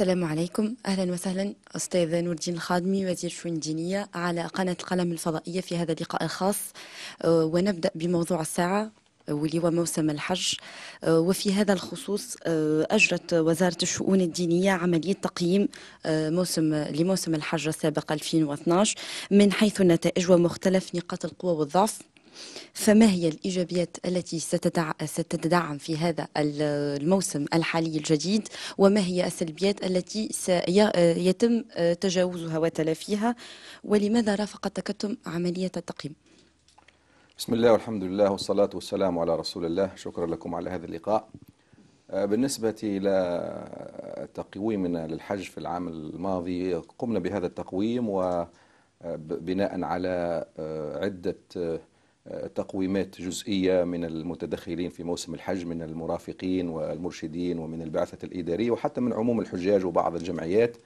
السلام عليكم أهلا وسهلا أستاذ نور الدين الخادمي وزير الشؤون الدينية على قناة القلم الفضائية في هذا اللقاء الخاص أه، ونبدأ بموضوع الساعة أه، واللي هو موسم الحج أه، وفي هذا الخصوص أجرت وزارة الشؤون الدينية عملية تقييم موسم لموسم الحج السابق 2012 من حيث النتائج ومختلف نقاط القوة والضعف فما هي الإيجابيات التي ستتدعم في هذا الموسم الحالي الجديد وما هي السلبيات التي سيتم آه، تجاوزها وتلافيها ولماذا رافق التكتم عملية التقييم بسم الله والحمد لله والصلاة والسلام على رسول الله شكرا لكم على هذا اللقاء آه، بالنسبة إلى تقويمنا للحج في العام الماضي قمنا بهذا التقويم وبناء آه، على عدة تقويمات جزئية من المتدخلين في موسم الحج من المرافقين والمرشدين ومن البعثة الإدارية وحتى من عموم الحجاج وبعض الجمعيات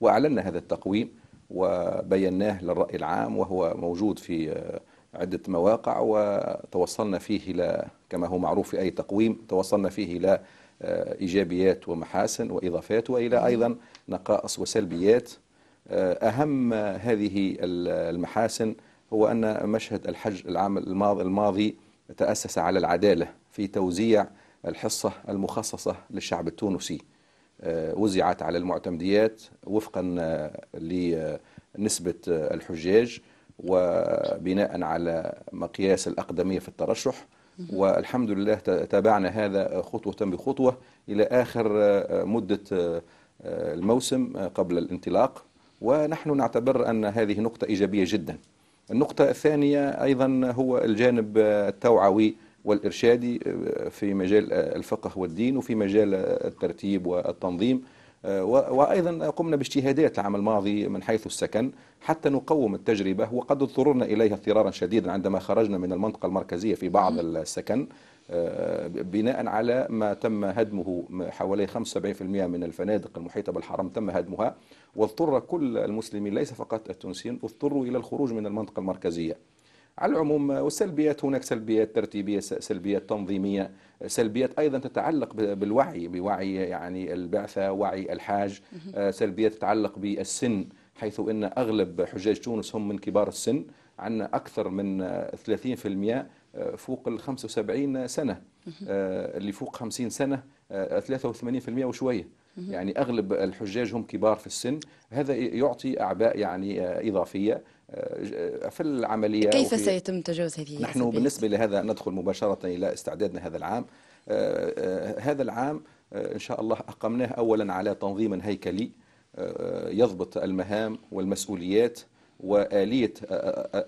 وأعلنا هذا التقويم وبيناه للرأي العام وهو موجود في عدة مواقع وتوصلنا فيه إلى كما هو معروف في أي تقويم توصلنا فيه إلى إيجابيات ومحاسن وإضافات وإلى أيضا نقائص وسلبيات أهم هذه المحاسن هو أن مشهد الحج العام الماضي, الماضي تأسس على العدالة في توزيع الحصة المخصصة للشعب التونسي آه، وزعت على المعتمديات وفقا آه، لنسبة آه، الحجاج وبناء على مقياس الأقدمية في الترشح والحمد لله تابعنا هذا خطوة بخطوة إلى آخر مدة الموسم قبل الانطلاق ونحن نعتبر أن هذه نقطة إيجابية جداً النقطة الثانية أيضا هو الجانب التوعوي والإرشادي آه، في مجال الفقه والدين وفي مجال الترتيب والتنظيم آه، وأيضا قمنا باجتهادات العام الماضي من حيث السكن حتى نقوم التجربة وقد اضطررنا إليها اضطرارا شديدا عندما خرجنا من المنطقة المركزية في بعض السكن آه، بناء على ما تم هدمه حوالي 75% من الفنادق المحيطة بالحرم تم هدمها واضطر كل المسلمين ليس فقط التونسيين اضطروا إلى الخروج من المنطقة المركزية على العموم والسلبيات هناك سلبيات ترتيبية سلبيات تنظيمية سلبيات أيضا تتعلق بالوعي بوعي يعني البعثة وعي الحاج آه، سلبيات تتعلق بالسن حيث أن أغلب حجاج تونس هم من كبار السن عندنا أكثر من 30% آه، فوق ال 75 سنة آه، اللي فوق 50 سنة 83% آه، وشوية يعني أغلب الحجاج هم كبار في السن هذا يعطي أعباء يعني إضافية في العملية كيف سيتم تجاوز هذه نحن بالنسبة لهذا ندخل مباشرة إلى استعدادنا هذا العام هذا العام إن شاء الله أقمناه أولا على تنظيم هيكلي يضبط المهام والمسؤوليات وآلية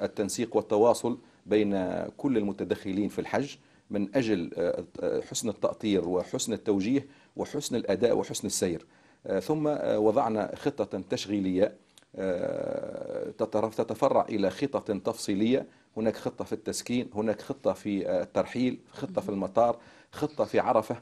التنسيق والتواصل بين كل المتدخلين في الحج من أجل آه، آه، حسن التأطير وحسن التوجيه وحسن الأداء وحسن السير آه، ثم وضعنا خطة تشغيلية تتفرع إلى خطط تفصيلية هناك خطة في التسكين هناك خطة في الترحيل خطة في المطار خطة في عرفة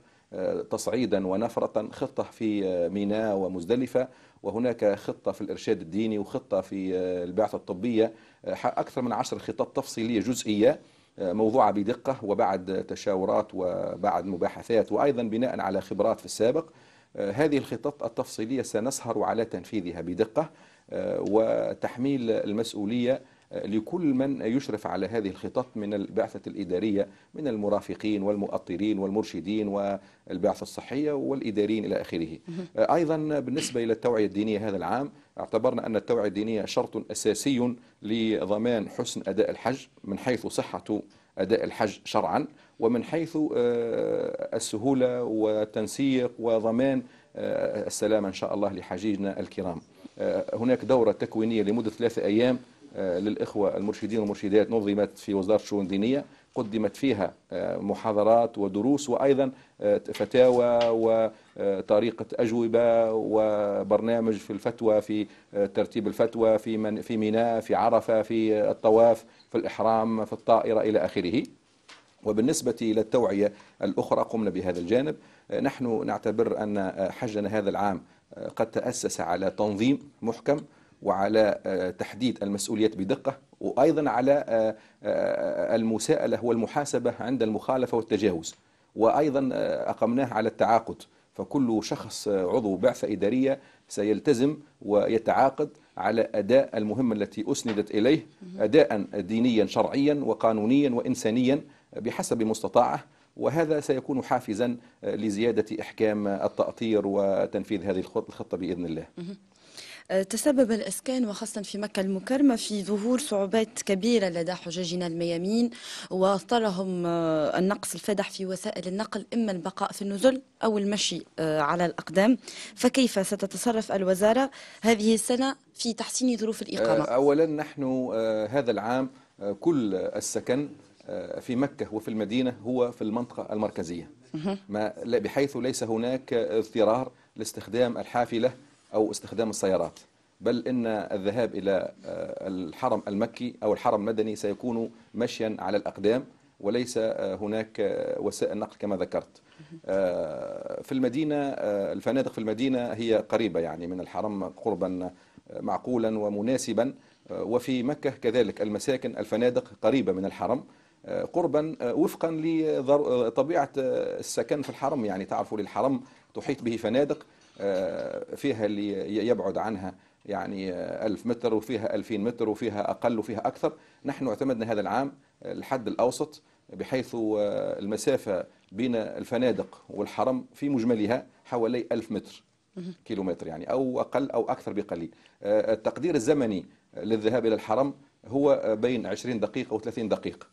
تصعيدا ونفرة خطة في ميناء ومزدلفة وهناك خطة في الإرشاد الديني وخطة في آه، البعثة الطبية آه، أكثر من عشر خطط تفصيلية جزئية آه، موضوعة بدقة وبعد تشاورات وبعد مباحثات وأيضا بناء على خبرات في السابق هذه الخطط التفصيلية سنسهر على تنفيذها بدقة وتحميل المسؤولية لكل من يشرف على هذه الخطط من البعثة الإدارية من المرافقين والمؤطرين والمرشدين والبعثة الصحية والإداريين إلى آخره أيضا بالنسبة إلى التوعية الدينية هذا العام اعتبرنا أن التوعية الدينية شرط أساسي لضمان حسن أداء الحج من حيث صحة أداء الحج شرعا ومن حيث آه، السهولة والتنسيق وضمان آه، السلامة إن شاء الله لحجيجنا الكرام آه، هناك دورة تكوينية لمدة ثلاثة أيام آه، للإخوة المرشدين والمرشدات نظمت في وزارة الشؤون الدينية قدمت فيها آه، محاضرات ودروس وأيضا آه، فتاوى وطريقة أجوبة وبرنامج في الفتوى في ترتيب الفتوى في من في ميناء في عرفة في الطواف في الإحرام في الطائرة إلى آخره وبالنسبة إلى التوعية الأخرى قمنا بهذا الجانب نحن نعتبر أن حجنا هذا العام قد تأسس على تنظيم محكم وعلى آه، تحديد المسؤوليات بدقة وأيضا على آه، آه، المساءلة والمحاسبة عند المخالفة والتجاوز وأيضا أقمناه على التعاقد فكل شخص عضو بعثة إدارية سيلتزم ويتعاقد على أداء المهمة التي أسندت إليه أداء دينيا شرعيا وقانونيا وإنسانيا بحسب مستطاعه وهذا سيكون حافزا لزيادة إحكام التأطير وتنفيذ هذه الخطة بإذن الله تسبب الإسكان وخاصة في مكة المكرمة في ظهور صعوبات كبيرة لدى حجاجنا الميامين واضطرهم آه، النقص الفادح في وسائل النقل إما البقاء في النزل أو المشي آه، على الأقدام فكيف ستتصرف الوزارة هذه السنة في تحسين ظروف آه، الإقامة؟ أولا نحن هذا العام كل السكن في مكة وفي المدينة هو في المنطقة المركزية ما بحيث ليس هناك اضطرار لاستخدام الحافلة أو استخدام السيارات بل إن الذهاب إلى آه، الحرم المكي أو الحرم المدني سيكون مشيا على الأقدام وليس آه، هناك آه، وسائل نقل كما ذكرت في المدينة الفنادق في المدينة هي قريبة يعني من الحرم قربا معقولا ومناسبا وفي مكة كذلك المساكن الفنادق قريبة من الحرم قربا وفقا لطبيعة السكن في الحرم يعني تعرفوا للحرم تحيط به فنادق آه، فيها اللي يبعد عنها يعني آه، ألف متر وفيها ألفين متر وفيها أقل وفيها أكثر نحن اعتمدنا هذا العام الحد الأوسط بحيث آه، المسافة بين الفنادق والحرم في مجملها حوالي ألف متر كيلومتر يعني أو أقل أو أكثر بقليل التقدير الزمني للذهاب إلى الحرم هو بين 20 دقيقة و 30 دقيقة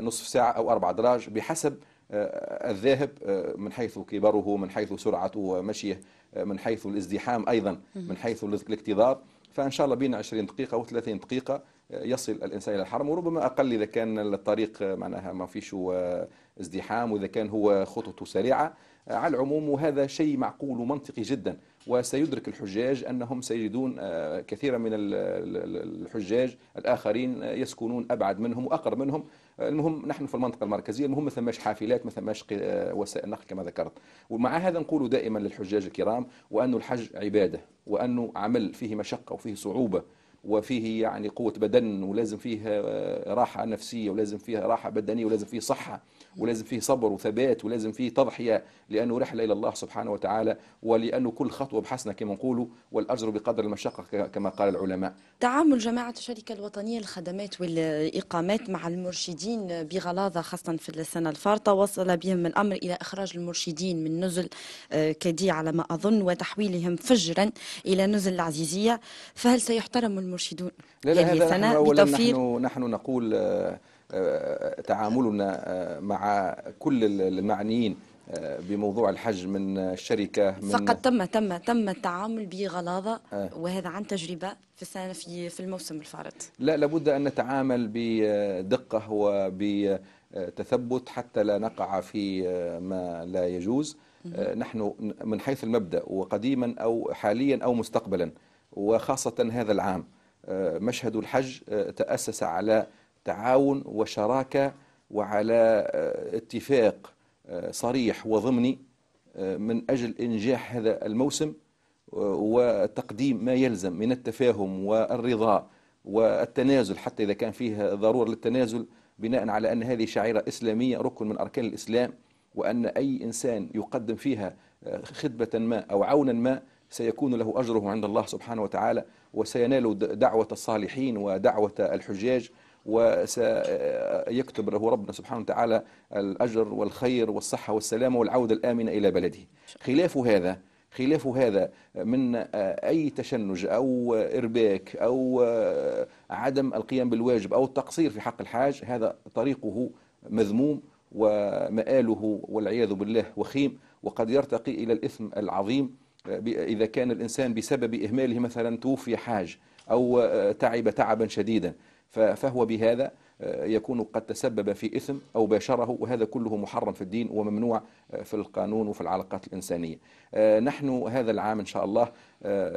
نصف ساعة أو أربع دراج بحسب آه، الذاهب آه، من حيث كبره من حيث سرعته مشيه آه، من حيث الازدحام أيضا من حيث الاكتظاظ فإن شاء الله بين 20 دقيقة و 30 دقيقة يصل الإنسان إلى الحرم وربما أقل إذا كان الطريق معناها ما فيش ازدحام وإذا كان هو خطوته سريعة على العموم وهذا شيء معقول ومنطقي جدا وسيدرك الحجاج أنهم سيجدون آه، كثيرا من الحجاج الآخرين آه، يسكنون أبعد منهم وأقرب منهم آه، المهم نحن في المنطقه المركزيه المهم ما ثماش حافلات ما ثماش وسائل نقل كما ذكرت ومع هذا نقول دائما للحجاج الكرام وأن الحج عباده وانه عمل فيه مشقه وفيه صعوبه وفيه يعني قوه بدن ولازم فيه راحه نفسيه ولازم فيه راحه بدنيه ولازم فيه صحه ولازم فيه صبر وثبات ولازم فيه تضحية لأنه رحلة إلى الله سبحانه وتعالى ولأنه كل خطوة بحسنة كما نقولوا والأجر بقدر المشقة كما قال العلماء تعامل جماعة الشركة الوطنية للخدمات والإقامات مع المرشدين بغلاظة خاصة في السنة الفارطة وصل بهم الأمر إلى إخراج المرشدين من نزل آه، كدي على ما أظن وتحويلهم فجرا إلى نزل العزيزية فهل سيحترم المرشدون لا لا هذا نحن, نحن, نحن نقول آه، تعاملنا آه، مع كل المعنيين آه، بموضوع الحج من الشركة من فقد تم تم تم التعامل بغلاظة آه. وهذا عن تجربة في السنة في في الموسم الفارط لا لابد أن نتعامل بدقة وبتثبت حتى لا نقع في آه، ما لا يجوز نحن من حيث المبدأ وقديما أو حاليا أو مستقبلا وخاصة هذا العام مشهد الحج تأسس على تعاون وشراكه وعلى آه، اتفاق آه، صريح وضمني آه، من اجل انجاح هذا الموسم وتقديم ما يلزم من التفاهم والرضا والتنازل حتى اذا كان فيه ضروره للتنازل بناء على ان هذه شعيره اسلاميه ركن من اركان الاسلام وان اي انسان يقدم فيها خدمه ما او عونا ما سيكون له اجره عند الله سبحانه وتعالى وسينال دعوه الصالحين ودعوه الحجاج وسيكتب له ربنا سبحانه وتعالى الأجر والخير والصحة والسلامة والعودة الآمنة إلى بلده خلاف هذا خلاف هذا من أي تشنج أو إرباك أو عدم القيام بالواجب أو التقصير في حق الحاج هذا طريقه مذموم ومآله والعياذ بالله وخيم وقد يرتقي إلى الإثم العظيم إذا كان الإنسان بسبب إهماله مثلا توفي حاج أو تعب تعبا شديدا فهو بهذا آه، يكون قد تسبب في إثم أو باشره وهذا كله محرم في الدين وممنوع آه، في القانون وفي العلاقات الإنسانية آه، نحن هذا العام إن شاء الله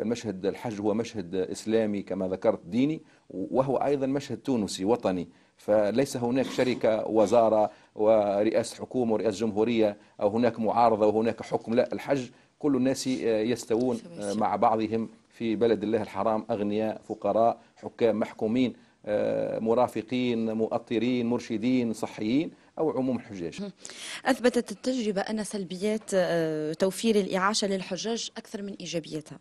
مشهد الحج هو مشهد إسلامي كما ذكرت ديني وهو أيضا مشهد تونسي وطني فليس هناك شركة وزارة ورئاسة حكومة ورئاسة جمهورية أو هناك معارضة وهناك حكم لا الحج كل الناس يستوون مع بعضهم في بلد الله الحرام أغنياء فقراء حكام محكومين آه، مرافقين مؤطرين مرشدين صحيين أو عموم الحجاج أثبتت التجربة أن سلبيات آه، توفير الإعاشة للحجاج أكثر من إيجابيتها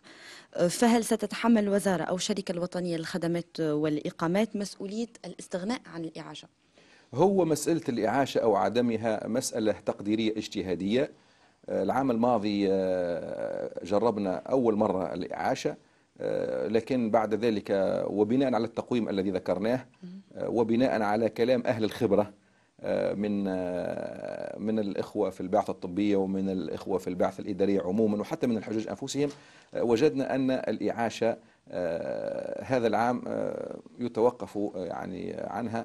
آه، فهل ستتحمل الوزارة أو الشركة الوطنية للخدمات والإقامات مسؤولية الاستغناء عن الإعاشة؟ هو مسألة الإعاشة أو عدمها مسألة تقديرية اجتهادية العام الماضي جربنا أول مرة الإعاشة آه، لكن بعد ذلك وبناء على التقويم الذي ذكرناه آه، وبناء على كلام أهل الخبرة آه، من من الاخوه في البعثه الطبيه ومن الاخوه في البعثه الاداريه عموما وحتى من الحجاج انفسهم وجدنا ان الاعاشه هذا العام يتوقف يعني عنها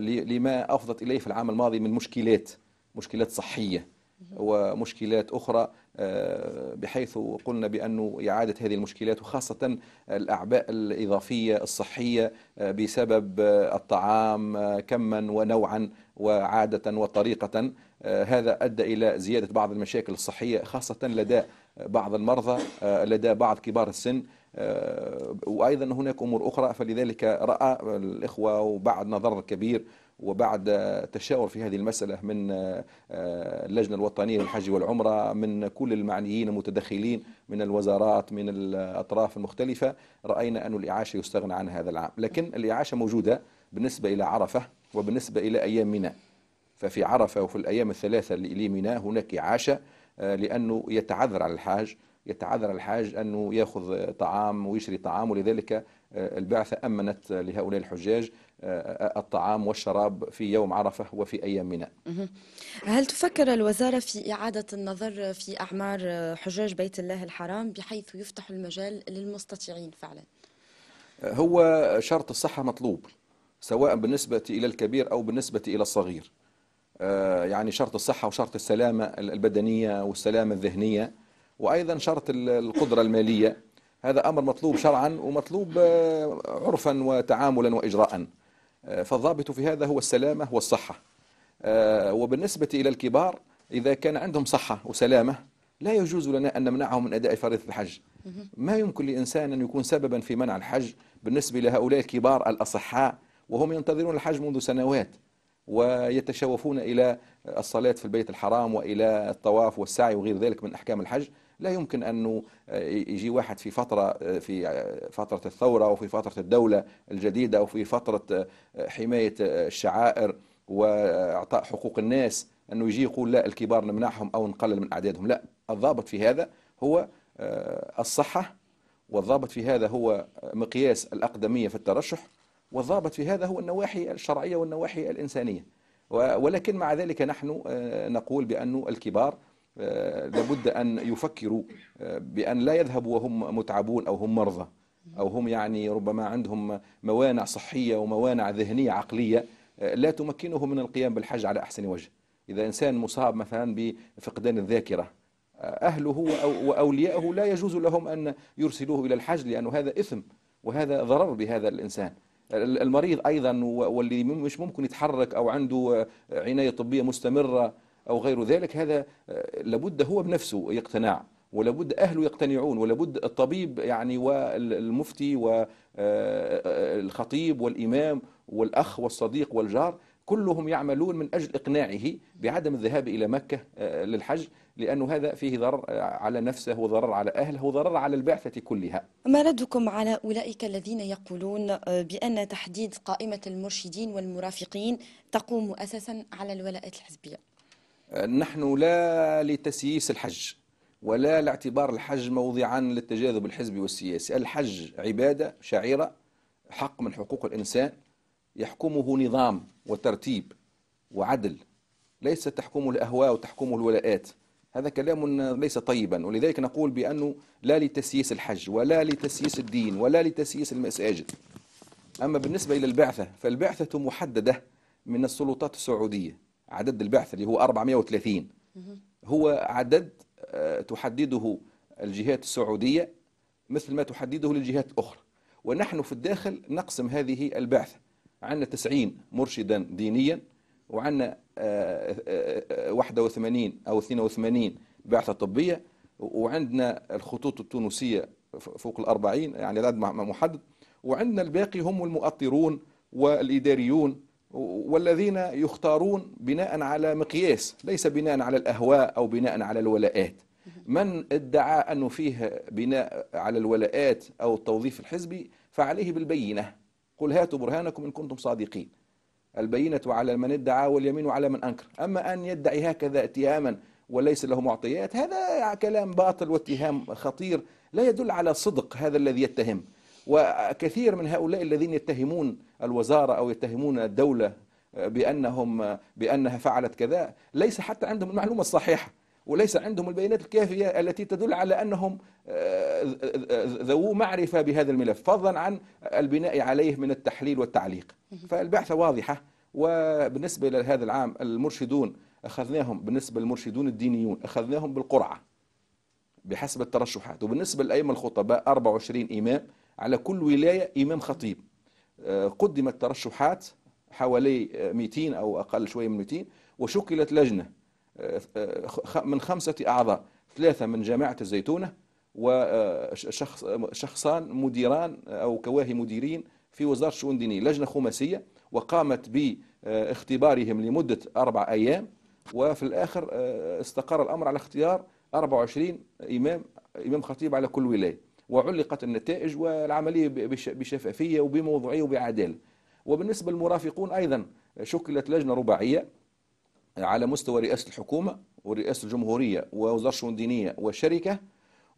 لما افضت اليه في العام الماضي من مشكلات مشكلات صحيه ومشكلات اخرى آه، بحيث قلنا بأنه إعادة هذه المشكلات وخاصة الأعباء الإضافية الصحية آه، بسبب آه، الطعام كما ونوعا وعادة وطريقة هذا أدى إلى زيادة بعض المشاكل الصحية خاصة لدى بعض المرضى لدى بعض كبار السن وأيضا هناك أمور أخرى فلذلك رأى الإخوة وبعد نظر كبير وبعد تشاور في هذه المسألة من آه، آه، اللجنة الوطنية للحج والعمرة من كل المعنيين المتدخلين من الوزارات من الأطراف المختلفة رأينا أن الإعاشة يستغنى عنها هذا العام لكن الإعاشة موجودة بالنسبة إلى عرفة وبالنسبة إلى أيام ميناء ففي عرفة وفي الأيام الثلاثة اللي ميناء هناك إعاشة آه، لأنه يتعذر على الحاج يتعذر الحاج أنه يأخذ طعام ويشري طعام ولذلك البعثة أمنت لهؤلاء الحجاج الطعام والشراب في يوم عرفة وفي أيام منى هل تفكر الوزارة في إعادة النظر في أعمار حجاج بيت الله الحرام بحيث يفتح المجال للمستطيعين فعلا هو شرط الصحة مطلوب سواء بالنسبة إلى الكبير أو بالنسبة إلى الصغير آه، يعني شرط الصحة وشرط السلامة البدنية والسلامة الذهنية وأيضا شرط القدرة المالية هذا أمر مطلوب شرعا ومطلوب آه، عرفا وتعاملا وإجراء فالضابط في هذا هو السلامة والصحة آه، وبالنسبة إلى الكبار إذا كان عندهم صحة وسلامة لا يجوز لنا أن نمنعهم من أداء فريضة الحج ما يمكن لإنسان أن يكون سببا في منع الحج بالنسبة لهؤلاء الكبار الأصحاء وهم ينتظرون الحج منذ سنوات ويتشوفون إلى الصلاة في البيت الحرام وإلى الطواف والسعي وغير ذلك من أحكام الحج لا يمكن أنه آه، يجي واحد في فترة آه، في آه، فترة الثورة أو في فترة الدولة الجديدة أو في فترة حماية الشعائر وإعطاء حقوق الناس أنه يجي يقول لا الكبار نمنعهم أو نقلل من أعدادهم لا الضابط في هذا هو الصحة والضابط في هذا هو مقياس الأقدمية في الترشح والضابط في هذا هو النواحي الشرعية والنواحي الإنسانية ولكن مع ذلك نحن نقول بأن الكبار آه، لابد أن يفكروا آه، بأن لا يذهبوا وهم متعبون أو هم مرضى أو هم يعني ربما عندهم موانع صحية وموانع ذهنية عقلية آه، لا تمكنه من القيام بالحج على أحسن وجه إذا إنسان مصاب مثلا بفقدان الذاكرة أهله وأوليائه لا يجوز لهم أن يرسلوه إلى الحج لأنه هذا إثم وهذا ضرر بهذا الإنسان المريض أيضا واللي مش ممكن يتحرك أو عنده عناية طبية مستمرة أو غير ذلك هذا آه، لابد هو بنفسه يقتنع ولابد أهله يقتنعون ولابد الطبيب يعني والمفتي والخطيب آه، آه، والإمام والأخ والصديق والجار كلهم يعملون من أجل إقناعه بعدم الذهاب إلى مكة للحج لأن هذا فيه ضرر على نفسه وضرر على أهله وضرر على البعثة كلها ما ردكم على أولئك الذين يقولون بأن تحديد قائمة المرشدين والمرافقين تقوم أساسا على الولاءات الحزبية نحن لا لتسييس الحج ولا لاعتبار الحج موضعا للتجاذب الحزبي والسياسي الحج عبادة شعيرة حق من حقوق الإنسان يحكمه نظام وترتيب وعدل ليس تحكمه الأهواء وتحكمه الولاءات هذا كلام ليس طيبا ولذلك نقول بأنه لا لتسييس الحج ولا لتسييس الدين ولا لتسييس المساجد أما بالنسبة إلى البعثة فالبعثة محددة من السلطات السعودية عدد البعث اللي هو 430 هو عدد آه، تحدده الجهات السعودية مثل ما تحدده للجهات الأخرى ونحن في الداخل نقسم هذه البعثة عندنا 90 مرشدا دينيا وعندنا 81 آه، آه، أو 82 بعثة طبية وعندنا الخطوط التونسية فوق الأربعين يعني العدد محدد وعندنا الباقي هم المؤطرون والإداريون والذين يختارون بناء على مقياس ليس بناء على الأهواء أو بناء على الولاءات من ادعى أنه فيه بناء على الولاءات أو التوظيف الحزبي فعليه بالبينة قل هاتوا برهانكم إن كنتم صادقين البينة على من ادعى واليمين على من أنكر أما أن يدعي هكذا اتهاما وليس له معطيات هذا كلام باطل واتهام خطير لا يدل على صدق هذا الذي يتهم وكثير من هؤلاء الذين يتهمون الوزارة أو يتهمون الدولة آه، بأنهم آه، بأنها فعلت كذا ليس حتى عندهم المعلومة الصحيحة وليس عندهم البيانات الكافية التي تدل على أنهم آه، ذو معرفة بهذا الملف فضلا عن البناء عليه من التحليل والتعليق فالبعثة واضحة وبالنسبة لهذا العام المرشدون أخذناهم بالنسبة للمرشدون الدينيون أخذناهم بالقرعة بحسب الترشحات وبالنسبة للأئمة الخطباء 24 إمام على كل ولاية إمام خطيب آه، قدمت ترشحات حوالي 200 آه، أو أقل شوية من 200 وشكلت لجنة آه، من خمسة أعضاء ثلاثة من جامعة الزيتونة وشخص شخصان مديران أو كواهي مديرين في وزارة الشؤون الدينية لجنة خماسية وقامت باختبارهم لمدة أربع أيام وفي الآخر استقر الأمر على اختيار 24 إمام إمام خطيب على كل ولاية وعلقت النتائج والعملية بشفافية وبموضوعية وبعدالة وبالنسبة للمرافقون أيضا شكلت لجنة رباعية على مستوى رئاسة الحكومة ورئاسة الجمهورية ووزارة الشؤون الدينية والشركة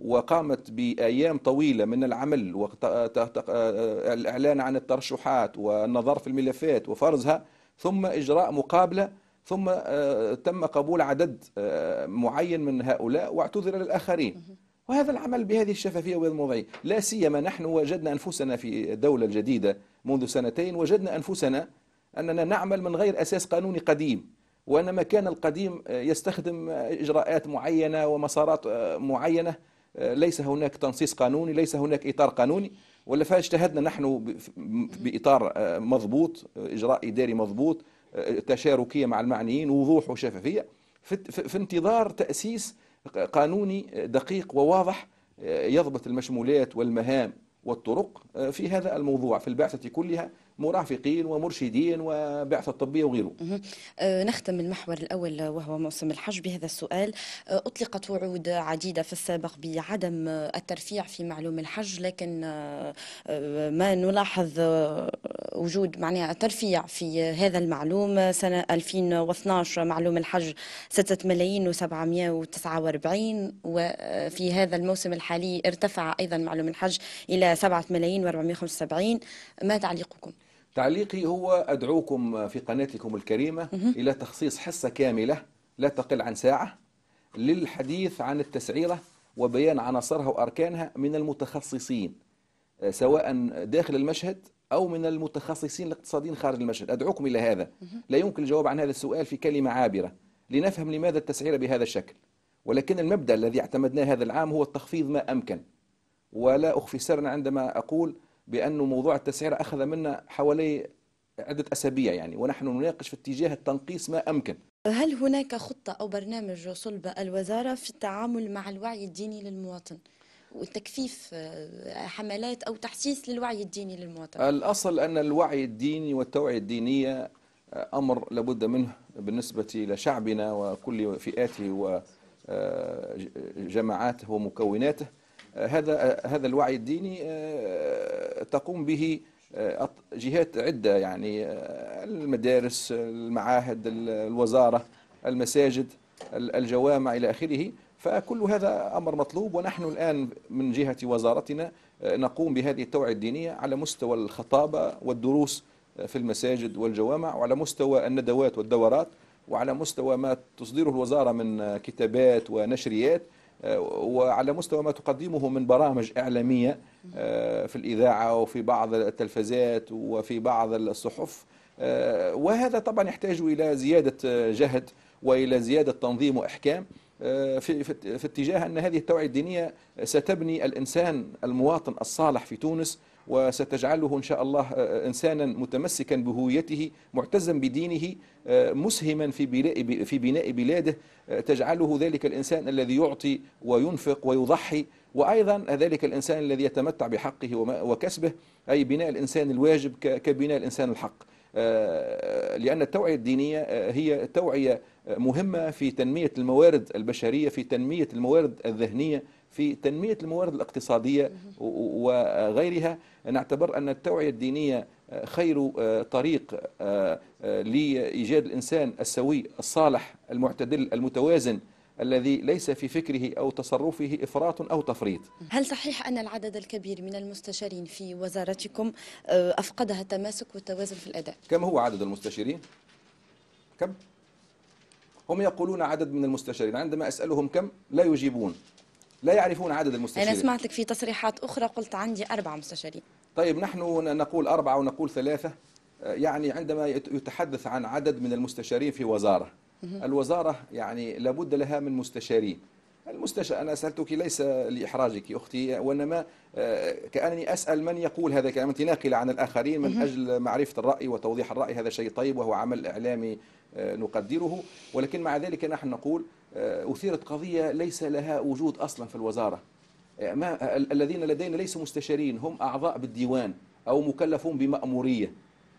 وقامت بأيام طويلة من العمل والإعلان عن الترشحات والنظر في الملفات وفرزها ثم إجراء مقابلة ثم آه، تم قبول عدد آه، معين من هؤلاء واعتذر للآخرين وهذا العمل بهذه الشفافية وهذا الموضوعية لا سيما نحن وجدنا أنفسنا في الدولة الجديدة منذ سنتين وجدنا أنفسنا أننا نعمل من غير أساس قانوني قديم وأن ما كان القديم يستخدم إجراءات معينة ومسارات معينة ليس هناك تنصيص قانوني ليس هناك إطار قانوني ولا فاجتهدنا نحن بإطار مضبوط إجراء إداري مضبوط تشاركية مع المعنيين ووضوح وشفافية في انتظار تأسيس قانوني دقيق وواضح آه، يضبط المشمولات والمهام والطرق آه، في هذا الموضوع في البعثة كلها مرافقين ومرشدين وبعثة طبية وغيره أه، نختم المحور الأول وهو موسم الحج بهذا السؤال أه، أطلقت وعود عديدة في السابق بعدم الترفيع في معلوم الحج لكن أه، ما نلاحظ وجود معناها ترفيع في هذا المعلوم سنة 2012 معلوم الحج 6 ملايين و749 وفي هذا الموسم الحالي ارتفع أيضا معلوم الحج إلى 7 ملايين و475 ما تعليقكم؟ تعليقي هو أدعوكم في قناتكم الكريمة إلى تخصيص حصة كاملة لا تقل عن ساعة للحديث عن التسعيرة وبيان عناصرها وأركانها من المتخصصين آه، سواء داخل المشهد أو من المتخصصين الاقتصاديين خارج المشهد أدعوكم إلى هذا لا يمكن الجواب عن هذا السؤال في كلمة عابرة لنفهم لماذا التسعيرة بهذا الشكل ولكن المبدأ الذي اعتمدناه هذا العام هو التخفيض ما أمكن ولا أخفي سرنا عندما أقول بأنه موضوع التسعير أخذ منا حوالي عدة أسابيع يعني ونحن نناقش في اتجاه التنقيص ما أمكن هل هناك خطة أو برنامج صلب الوزارة في التعامل مع الوعي الديني للمواطن؟ وتكثيف آه، حملات أو تحسيس للوعي الديني للمواطن الأصل أن الوعي الديني والتوعية الدينية آه، أمر لابد منه بالنسبة لشعبنا وكل فئاته وجماعاته آه، ومكوناته هذا هذا الوعي الديني آه، تقوم به آه، جهات عدة يعني آه، المدارس المعاهد الوزارة المساجد الجوامع إلى آخره فكل هذا أمر مطلوب ونحن الآن من جهة وزارتنا نقوم بهذه التوعية الدينية على مستوى الخطابة والدروس في المساجد والجوامع وعلى مستوى الندوات والدورات وعلى مستوى ما تصدره الوزارة من كتابات ونشريات آه، وعلى مستوى ما تقدمه من برامج إعلامية آه، في الإذاعة وفي بعض التلفزيات وفي بعض الصحف آه، وهذا طبعا يحتاج إلى زيادة جهد وإلى زيادة تنظيم وإحكام آه، في, في, اتجاه أن هذه التوعية الدينية ستبني الإنسان المواطن الصالح في تونس وستجعله إن شاء الله آه، آه، إنسانا متمسكا بهويته معتزا بدينه مسهما في بناء في بناء بلاده تجعله ذلك الإنسان الذي يعطي وينفق ويضحي وأيضا ذلك الإنسان الذي يتمتع بحقه وكسبه أي بناء الإنسان الواجب كبناء الإنسان الحق آه، لأن التوعية الدينية آه، هي توعية آه، مهمة في تنمية الموارد البشرية في تنمية الموارد الذهنية في تنمية الموارد الاقتصادية وغيرها نعتبر أن التوعية الدينية خير طريق لإيجاد الإنسان السوي الصالح المعتدل المتوازن الذي ليس في فكره أو تصرفه إفراط أو تفريط هل صحيح أن العدد الكبير من المستشارين في وزارتكم آه، أفقدها التماسك والتوازن في الأداء؟ كم هو عدد المستشارين؟ كم؟ هم يقولون عدد من المستشارين عندما أسألهم كم لا يجيبون لا يعرفون عدد المستشارين أنا سمعت لك في تصريحات أخرى قلت عندي أربعة مستشارين طيب نحن نقول أربعة ونقول ثلاثة آه، يعني عندما يتحدث عن عدد من المستشارين في وزارة الوزارة يعني لابد لها من مستشارين المستشار أنا سألتك ليس لإحراجك أختي وإنما آه، كأنني أسأل من يقول هذا الكلام أنت ناقلة عن الآخرين من أجل معرفة الرأي وتوضيح الرأي هذا شيء طيب وهو عمل إعلامي آه، نقدره ولكن مع ذلك نحن نقول آه، أثيرت قضية ليس لها وجود أصلا في الوزارة ما الذين لدينا ليسوا مستشارين هم أعضاء بالديوان أو مكلفون بمأمورية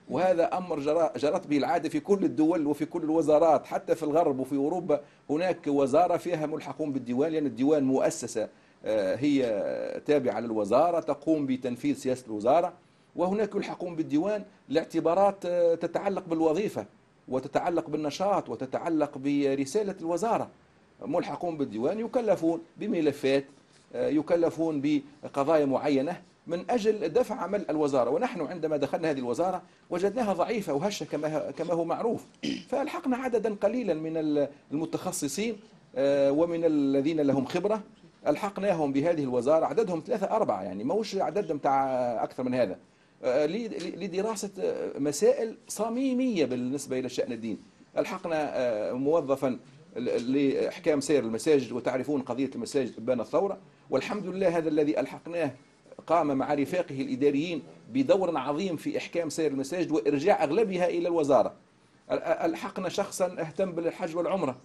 وهذا أمر جرت به العادة في كل الدول وفي كل الوزارات حتى في الغرب وفي أوروبا هناك وزارة فيها ملحقون بالديوان لأن يعني الديوان مؤسسة آه، هي تابعة للوزارة تقوم بتنفيذ سياسة الوزارة وهناك يلحقون بالديوان لاعتبارات آه، تتعلق بالوظيفة وتتعلق بالنشاط وتتعلق برسالة الوزارة ملحقون بالديوان يكلفون بملفات آه، يكلفون بقضايا معينة من أجل دفع عمل الوزارة ونحن عندما دخلنا هذه الوزارة وجدناها ضعيفة وهشة كما كما هو معروف فألحقنا عددا قليلا من المتخصصين آه، ومن الذين لهم خبرة ألحقناهم بهذه الوزارة عددهم ثلاثة أربعة يعني وش عدد متاع أكثر من هذا آه، لدراسة آه، مسائل صميمية بالنسبة إلى شأن الدين ألحقنا موظفا لإحكام سير المساجد وتعرفون قضية المساجد بان الثورة والحمد لله هذا الذي ألحقناه قام مع رفاقه الإداريين بدور عظيم في إحكام سير المساجد وإرجاع أغلبها إلى الوزارة ألحقنا شخصا اهتم بالحج والعمرة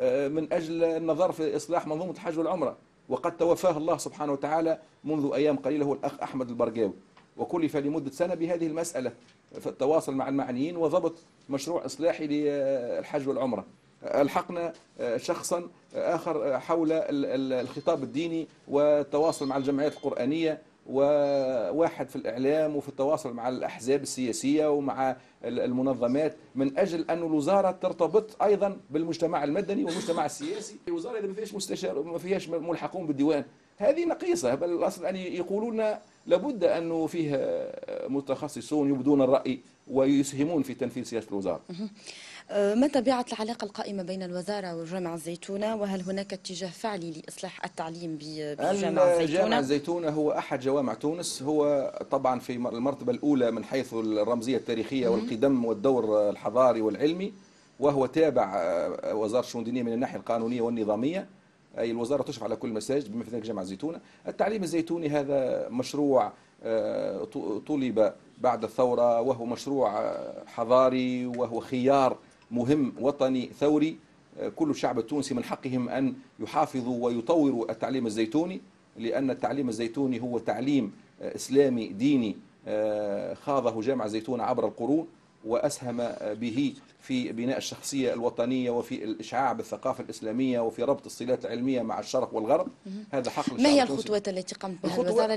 آه، من أجل النظر في إصلاح منظومة الحج والعمرة وقد توفاه الله سبحانه وتعالى منذ أيام قليلة هو الأخ أحمد البرقاوي وكلف لمدة سنة بهذه المسألة في التواصل مع المعنيين وضبط مشروع إصلاحي للحج والعمرة ألحقنا آه، شخصا آخر حول الخطاب الديني والتواصل مع الجمعيات القرآنية وواحد في الإعلام وفي التواصل مع الأحزاب السياسية ومع المنظمات من أجل أن الوزارة ترتبط أيضا بالمجتمع المدني والمجتمع السياسي الوزارة إذا ما فيهاش مستشار ما فيهاش ملحقون بالديوان هذه نقيصة بل الأصل أن يقولون لابد أنه فيه متخصصون يبدون الرأي ويسهمون في تنفيذ سياسة الوزارة أه، ما طبيعة العلاقة القائمة بين الوزارة وجامعة الزيتونة وهل هناك اتجاه فعلي لإصلاح التعليم بجامعة الزيتونة؟ جامعة الزيتونة هو أحد جوامع تونس هو طبعا في المرتبة الأولى من حيث الرمزية التاريخية والقدم والدور الحضاري والعلمي وهو تابع أه، وزارة الشؤون الدينية من الناحية القانونية والنظامية أي الوزارة تشرف على كل المساجد بما في ذلك جامعة الزيتونة التعليم الزيتوني هذا مشروع أه، طلب بعد الثورة وهو مشروع حضاري وهو خيار مهم وطني ثوري آه، كل الشعب التونسي من حقهم أن يحافظوا ويطوروا التعليم الزيتوني لأن التعليم الزيتوني هو تعليم آه، إسلامي ديني آه، خاضه جامع زيتون عبر القرون وأسهم به في بناء الشخصية الوطنية وفي الإشعاع بالثقافة الإسلامية وفي ربط الصلات العلمية مع الشرق والغرب هذا حق ما هي الخطوات التي قامت بها الوزارة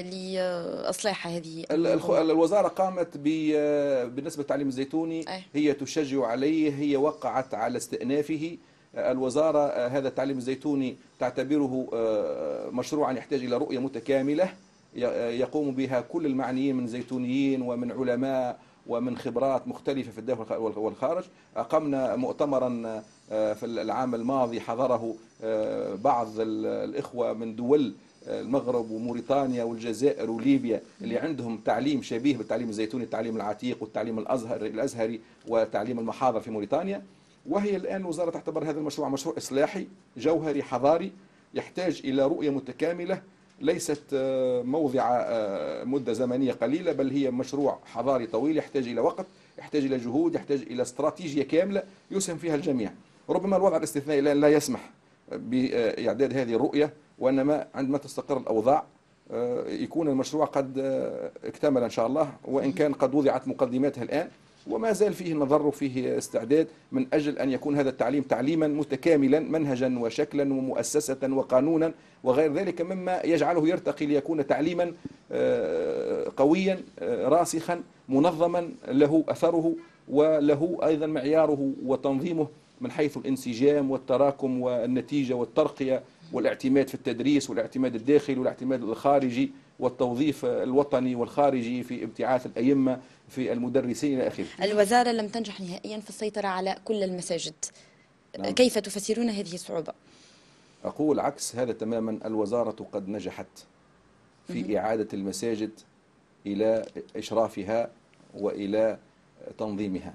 لإصلاح هذه الوزارة قامت بالنسبة للتعليم الزيتوني هي تشجع عليه هي وقعت على استئنافه الوزارة هذا التعليم الزيتوني تعتبره آه، مشروعا يحتاج إلى رؤية متكاملة يقوم بها كل المعنيين من زيتونيين ومن علماء ومن خبرات مختلفة في الداخل والخارج أقمنا مؤتمرا آه، في العام الماضي حضره آه، بعض الإخوة من دول آه، المغرب وموريتانيا والجزائر وليبيا اللي عندهم تعليم شبيه بالتعليم الزيتوني التعليم العتيق والتعليم الأزهر الأزهري وتعليم المحاضر في موريتانيا وهي الآن الوزارة تعتبر هذا المشروع مشروع إصلاحي جوهري حضاري يحتاج إلى رؤية متكاملة ليست آه، موضع آه، مدة زمنية قليلة بل هي مشروع حضاري طويل يحتاج إلى وقت يحتاج إلى جهود يحتاج إلى استراتيجية كاملة يسهم فيها الجميع ربما الوضع الاستثنائي لا يسمح بإعداد هذه الرؤية وإنما عندما تستقر الأوضاع آه، يكون المشروع قد اكتمل إن شاء الله وإن كان قد وضعت مقدماتها الآن وما زال فيه نظر وفيه استعداد من أجل أن يكون هذا التعليم تعليما متكاملا منهجا وشكلا ومؤسسة وقانونا وغير ذلك مما يجعله يرتقي ليكون تعليما آه، قويا آه، راسخا منظما له أثره وله أيضا معياره وتنظيمه من حيث الانسجام والتراكم والنتيجة والترقية والاعتماد في التدريس والاعتماد الداخلي والاعتماد الخارجي والتوظيف الوطني والخارجي في ابتعاث الأئمة في المدرسين إلى آخره الوزارة لم تنجح نهائيا في السيطرة على كل المساجد نعم. كيف تفسرون هذه الصعوبة؟ أقول عكس هذا تماما الوزارة قد نجحت في مه. إعادة المساجد إلى إشرافها وإلى تنظيمها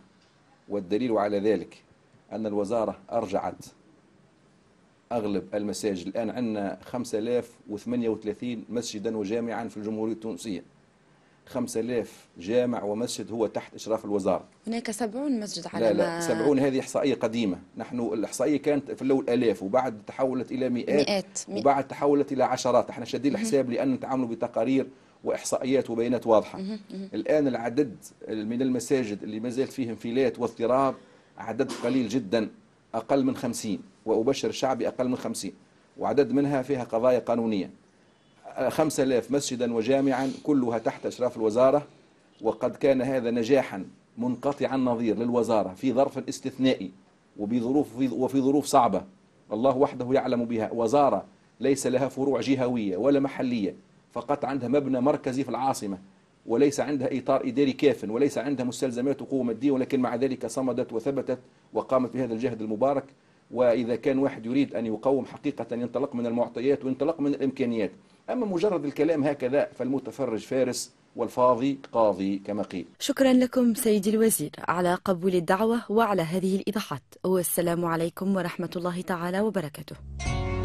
والدليل على ذلك أن الوزارة أرجعت أغلب المساجد الآن عندنا 5038 مسجدا وجامعا في الجمهورية التونسية 5000 جامع ومسجد هو تحت إشراف الوزارة هناك 70 مسجد على لا لا 70 هذه إحصائية قديمة نحن الإحصائية كانت في الأول آلاف وبعد تحولت إلى مئات, مئات. وبعد تحولت إلى عشرات احنا شادين الحساب لأن نتعاملوا بتقارير واحصائيات وبيانات واضحه الان العدد من المساجد اللي ما زالت فيه انفلات واضطراب عدد قليل جدا اقل من 50 وابشر شعبي اقل من 50 وعدد منها فيها قضايا قانونيه 5000 مسجدا وجامعا كلها تحت إشراف الوزارة وقد كان هذا نجاحا منقطع النظير للوزارة في ظرف استثنائي وبظروف وفي ظروف صعبة الله وحده يعلم بها وزارة ليس لها فروع جهوية ولا محلية فقط عندها مبنى مركزي في العاصمة وليس عندها إطار إداري كاف وليس عندها مستلزمات وقوة مادية ولكن مع ذلك صمدت وثبتت وقامت بهذا الجهد المبارك وإذا كان واحد يريد أن يقوم حقيقة ينطلق من المعطيات وينطلق من الإمكانيات أما مجرد الكلام هكذا فالمتفرج فارس والفاضي قاضي كما قيل شكرا لكم سيدي الوزير على قبول الدعوة وعلى هذه الإيضاحات والسلام عليكم ورحمة الله تعالى وبركاته